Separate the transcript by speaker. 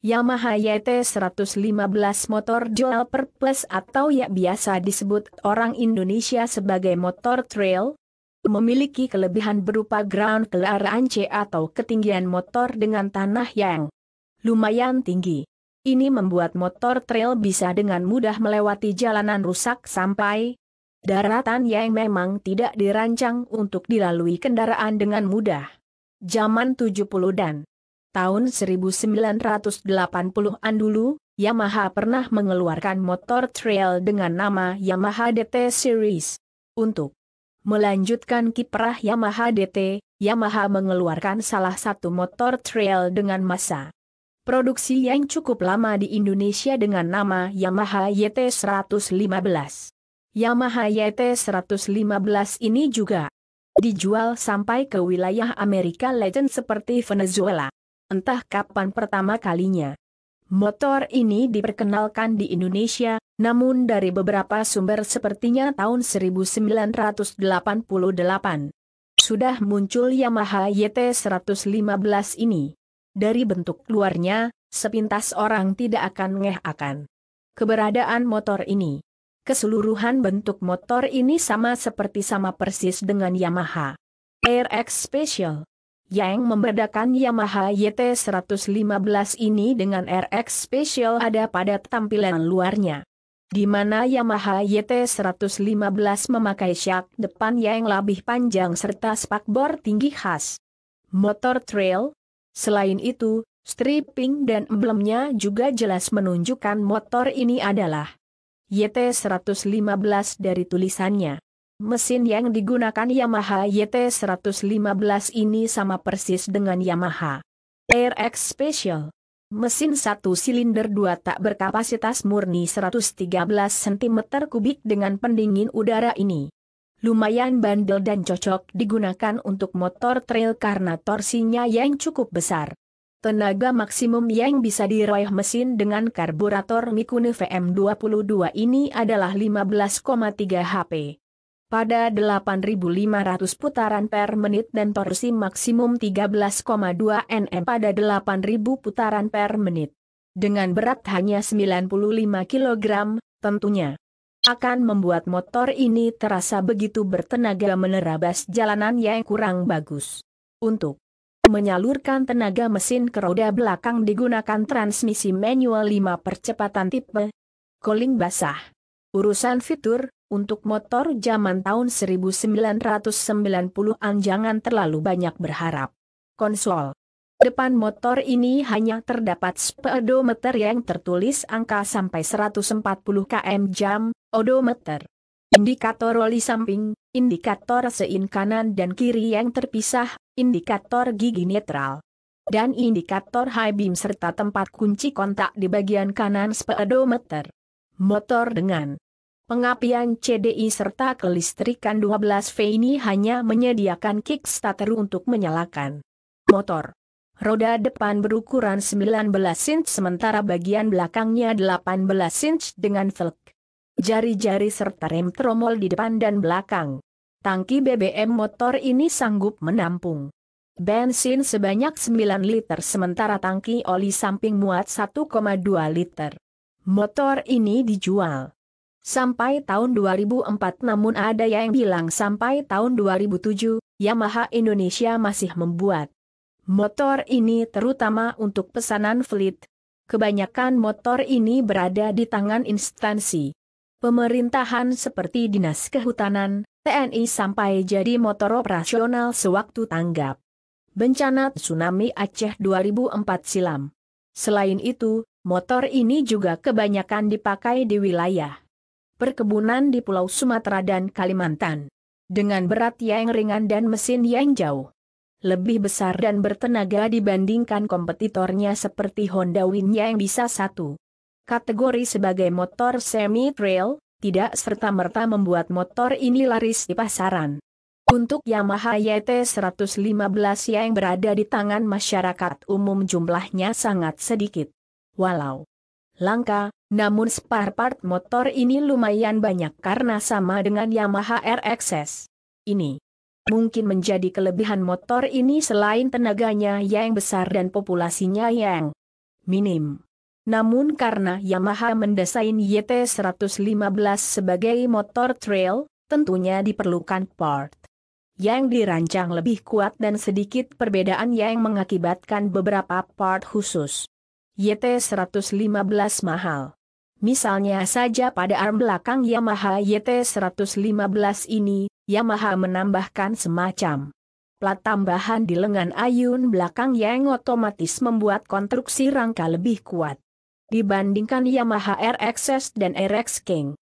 Speaker 1: Yamaha YT115 motor jual purpose atau yang biasa disebut orang Indonesia sebagai motor trail, memiliki kelebihan berupa ground clearance C atau ketinggian motor dengan tanah yang lumayan tinggi. Ini membuat motor trail bisa dengan mudah melewati jalanan rusak sampai daratan yang memang tidak dirancang untuk dilalui kendaraan dengan mudah. Zaman 70 dan tahun 1980-an dulu, Yamaha pernah mengeluarkan motor trail dengan nama Yamaha DT Series. Untuk melanjutkan kiprah Yamaha DT, Yamaha mengeluarkan salah satu motor trail dengan masa produksi yang cukup lama di Indonesia dengan nama Yamaha YT 115. Yamaha YT 115 ini juga dijual sampai ke wilayah Amerika Latin seperti Venezuela entah kapan pertama kalinya. Motor ini diperkenalkan di Indonesia, namun dari beberapa sumber sepertinya tahun 1988. Sudah muncul Yamaha YT115 ini. Dari bentuk luarnya, sepintas orang tidak akan ngeh akan keberadaan motor ini. Keseluruhan bentuk motor ini sama seperti sama persis dengan Yamaha RX Special yang membedakan Yamaha YT115 ini dengan RX Special ada pada tampilan luarnya. Di mana Yamaha YT115 memakai syak depan yang lebih panjang serta spakbor tinggi khas. Motor trail. Selain itu, stripping dan emblemnya juga jelas menunjukkan motor ini adalah YT115 dari tulisannya. Mesin yang digunakan Yamaha YT115 ini sama persis dengan Yamaha RX Special. Mesin satu silinder dua tak berkapasitas murni 113 cm kubik dengan pendingin udara ini. Lumayan bandel dan cocok digunakan untuk motor trail karena torsinya yang cukup besar. Tenaga maksimum yang bisa diraih mesin dengan karburator Mikuni VM22 ini adalah 15,3 HP pada 8.500 putaran per menit dan torsi maksimum 13,2 Nm pada 8.000 putaran per menit. Dengan berat hanya 95 kg, tentunya akan membuat motor ini terasa begitu bertenaga menerabas jalanan yang kurang bagus. Untuk menyalurkan tenaga mesin ke roda belakang digunakan transmisi manual 5 percepatan tipe Koling basah. Urusan fitur, untuk motor zaman tahun 1990-an jangan terlalu banyak berharap. Konsol Depan motor ini hanya terdapat speedometer yang tertulis angka sampai 140 km jam, odometer. Indikator oli samping, indikator sein kanan dan kiri yang terpisah, indikator gigi netral. Dan indikator high beam serta tempat kunci kontak di bagian kanan speedometer. Motor dengan Pengapian CDI serta kelistrikan 12V ini hanya menyediakan kickstarter untuk menyalakan motor. Roda depan berukuran 19 inch sementara bagian belakangnya 18 inch dengan velg. Jari-jari serta rem tromol di depan dan belakang. Tangki BBM motor ini sanggup menampung bensin sebanyak 9 liter sementara tangki oli samping muat 1,2 liter. Motor ini dijual Sampai tahun 2004 namun ada yang bilang sampai tahun 2007, Yamaha Indonesia masih membuat motor ini terutama untuk pesanan fleet. Kebanyakan motor ini berada di tangan instansi pemerintahan seperti Dinas Kehutanan, TNI sampai jadi motor operasional sewaktu tanggap. Bencana Tsunami Aceh 2004 silam. Selain itu, motor ini juga kebanyakan dipakai di wilayah perkebunan di Pulau Sumatera dan Kalimantan. Dengan berat yang ringan dan mesin yang jauh lebih besar dan bertenaga dibandingkan kompetitornya seperti Honda Win yang bisa satu. Kategori sebagai motor semi-trail, tidak serta-merta membuat motor ini laris di pasaran. Untuk Yamaha YT115 yang berada di tangan masyarakat umum jumlahnya sangat sedikit. Walau langka, namun spare part motor ini lumayan banyak karena sama dengan Yamaha RXS. Ini mungkin menjadi kelebihan motor ini selain tenaganya yang besar dan populasinya yang minim. Namun karena Yamaha mendesain YT115 sebagai motor trail, tentunya diperlukan part yang dirancang lebih kuat dan sedikit perbedaan yang mengakibatkan beberapa part khusus. YT115 mahal. Misalnya saja pada arm belakang Yamaha YT115 ini, Yamaha menambahkan semacam plat tambahan di lengan ayun belakang yang otomatis membuat konstruksi rangka lebih kuat. Dibandingkan Yamaha RXS dan RX King,